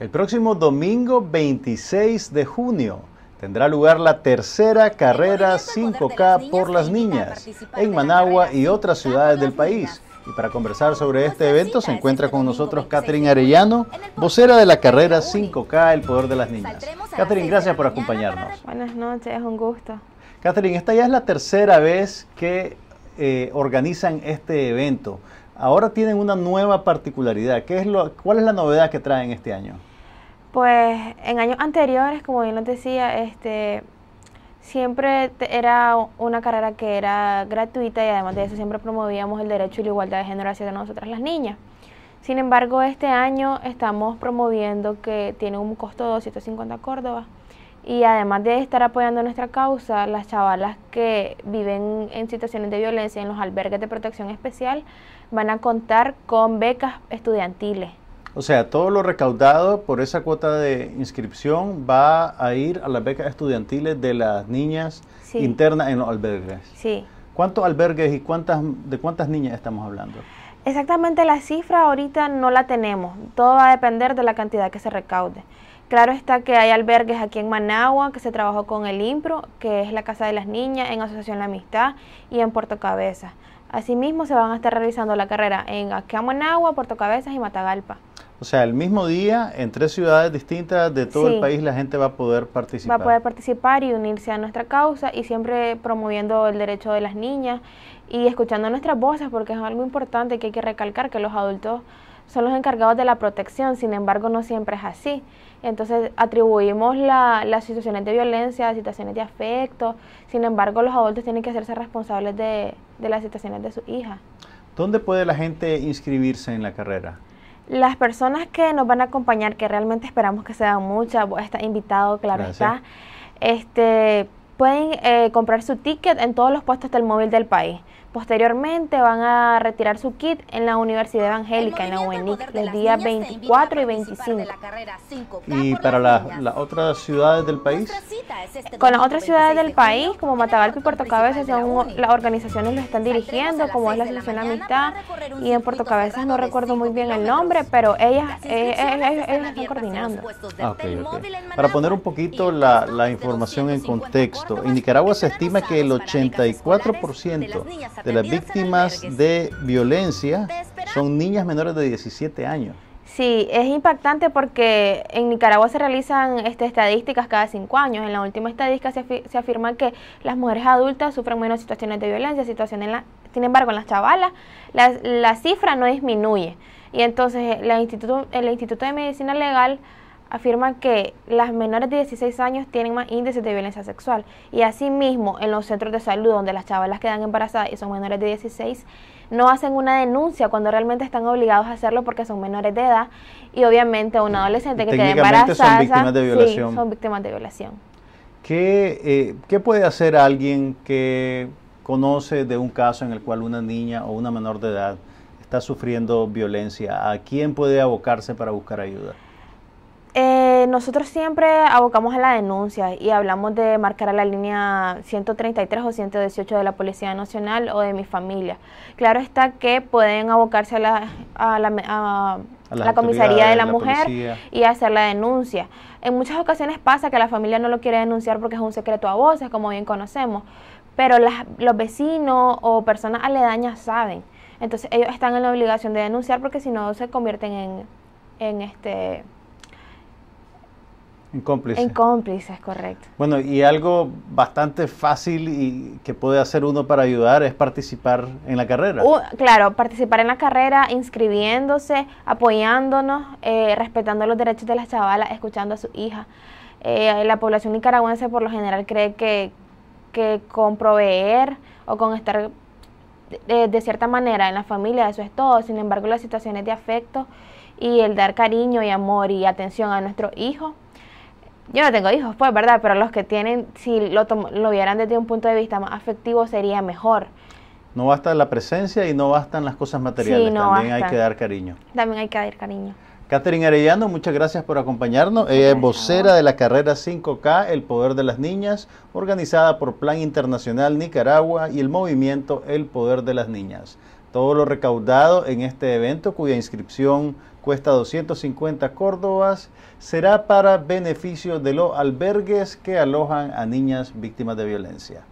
El próximo domingo 26 de junio tendrá lugar la tercera carrera 5K por las niñas en Managua y otras ciudades del país. Y para conversar sobre este evento se encuentra con este nosotros Catherine Arellano, vocera de la carrera 5K, El Poder de las Niñas. Catherine, gracias por acompañarnos. Buenas noches, un gusto. Catherine, esta ya es la tercera vez que eh, organizan este evento ahora tienen una nueva particularidad. ¿Qué es lo, ¿Cuál es la novedad que traen este año? Pues en años anteriores, como bien les decía, este, siempre era una carrera que era gratuita y además de eso siempre promovíamos el derecho y la igualdad de género hacia nosotras las niñas. Sin embargo, este año estamos promoviendo que tiene un costo de 250 Córdoba. Y además de estar apoyando nuestra causa, las chavalas que viven en situaciones de violencia en los albergues de protección especial van a contar con becas estudiantiles. O sea, todo lo recaudado por esa cuota de inscripción va a ir a las becas estudiantiles de las niñas internas en los albergues. Sí. ¿Cuántos albergues y cuántas de cuántas niñas estamos hablando? Exactamente la cifra ahorita no la tenemos. Todo va a depender de la cantidad que se recaude. Claro está que hay albergues aquí en Managua, que se trabajó con el IMPRO, que es la Casa de las Niñas, en Asociación La Amistad y en Puerto Cabezas. Asimismo, se van a estar realizando la carrera en aquí a Managua, Puerto Cabezas y Matagalpa. O sea, el mismo día, en tres ciudades distintas de todo el país, la gente va a poder participar. Va a poder participar y unirse a nuestra causa y siempre promoviendo el derecho de las niñas y escuchando nuestras voces, porque es algo importante que hay que recalcar, que los adultos son los encargados de la protección, sin embargo no siempre es así. Entonces atribuimos la, las situaciones de violencia, situaciones de afecto, sin embargo los adultos tienen que hacerse responsables de, las situaciones de sus hijas. ¿Dónde puede la gente inscribirse en la carrera? Las personas que nos van a acompañar, que realmente esperamos que sea mucha, está invitado, claro está, este, pueden eh, comprar su ticket en todos los puestos del móvil del país. Posteriormente van a retirar su kit en la Universidad Evangélica, en la UNIC, los días 24 y 25. ¿Y para las, otras ciudades del país? Este Con las otras ciudades del país, como Matagalpa y Puerto Cabezas, son, las organizaciones lo están dirigiendo, como es la Asociación Amistad, y en Puerto Cabezas no recuerdo muy bien el nombre, pero ellas, eh, están coordinando. Ah, para poner un poquito la, la información en contexto, en Nicaragua se estima que el 84% de las víctimas de violencia son niñas menores de 17 años. Sí, es impactante porque en Nicaragua se realizan este, estadísticas cada cinco años. En la última estadística se, afirma que las mujeres adultas sufren menos situaciones de violencia, situaciones la, sin embargo, en las chavalas la, cifra no disminuye. Y entonces el Instituto, el Instituto de Medicina Legal afirman que las menores de 16 años tienen más índices de violencia sexual y asimismo en los centros de salud donde las chavalas quedan embarazadas y son menores de 16 no hacen una denuncia cuando realmente están obligados a hacerlo porque son menores de edad y obviamente un adolescente que queda embarazada son víctimas de violación. son víctimas de violación. ¿Qué, eh, ¿Qué puede hacer alguien que conoce de un caso en el cual una niña o una menor de edad está sufriendo violencia? ¿A quién puede abocarse para buscar ayuda? Eh, nosotros siempre abocamos a la denuncia y hablamos de marcar a la línea 133 o 118 de la Policía Nacional o de mi familia. Claro está que pueden abocarse a la, a la, comisaría de la, mujer y hacer la denuncia. En muchas ocasiones pasa que la familia no lo quiere denunciar porque es un secreto a voces, como bien conocemos, pero los vecinos o personas aledañas saben. Entonces ellos están en la obligación de denunciar porque si no se convierten en, en este en cómplices. En cómplices, correcto. Bueno, y algo bastante fácil y que puede hacer uno para ayudar es participar en la carrera. Uh, claro, participar en la carrera, inscribiéndose, apoyándonos, eh, respetando los derechos de las chavalas, escuchando a su hija. Eh, la población nicaragüense por lo general cree que, que con proveer o con estar de, cierta manera en la familia, eso es todo. Sin embargo, las situaciones de afecto y el dar cariño y amor y atención a nuestro hijo, yo no tengo hijos, pues, ¿verdad? Pero los que tienen, si lo, lo vieran desde un punto de vista más afectivo, sería mejor. No basta la presencia y no bastan las cosas materiales, sí, no también hay que dar cariño. También hay que dar cariño. Catherine Arellano, muchas gracias por acompañarnos. es eh, vocera de la carrera 5K, El Poder de las Niñas, organizada por Plan Internacional Nicaragua y el movimiento El Poder de las Niñas. Todo lo recaudado en este evento, cuya inscripción cuesta 250 córdobas, será para beneficio de los albergues que alojan a niñas víctimas de violencia.